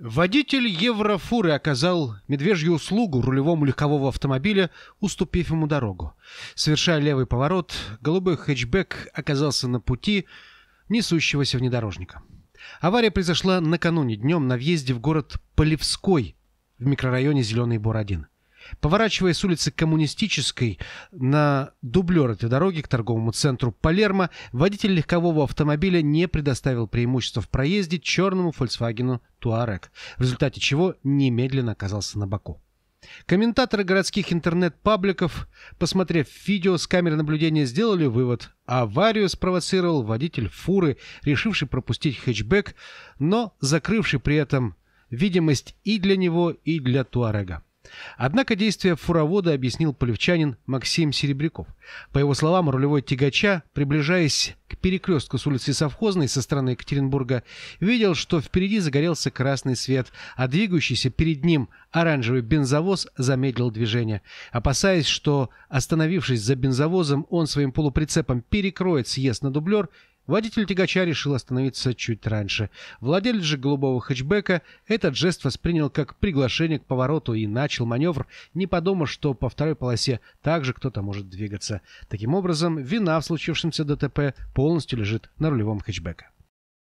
Водитель еврофуры оказал медвежью услугу рулевому легкового автомобиля, уступив ему дорогу. Совершая левый поворот, голубой хэтчбек оказался на пути несущегося внедорожника. Авария произошла накануне днем на въезде в город Полевской в микрорайоне Зеленый Бор-1. Поворачивая с улицы Коммунистической на дублер этой дороги к торговому центру Палермо, водитель легкового автомобиля не предоставил преимущества в проезде черному Volkswagen Touareg, в результате чего немедленно оказался на боку. Комментаторы городских интернет-пабликов, посмотрев видео с камеры наблюдения, сделали вывод. Аварию спровоцировал водитель фуры, решивший пропустить хэтчбэк, но закрывший при этом видимость и для него, и для Туарега. Однако действия фуровода объяснил полевчанин Максим Серебряков. По его словам, рулевой тягача, приближаясь к перекрестку с улицы Совхозной со стороны Екатеринбурга, видел, что впереди загорелся красный свет, а двигающийся перед ним оранжевый бензовоз замедлил движение. Опасаясь, что, остановившись за бензовозом, он своим полуприцепом перекроет съезд на дублер, Водитель тягача решил остановиться чуть раньше. Владелец же голубого хэтчбека этот жест воспринял как приглашение к повороту и начал маневр, не подумав, что по второй полосе также кто-то может двигаться. Таким образом, вина в случившемся ДТП полностью лежит на рулевом хэтчбека.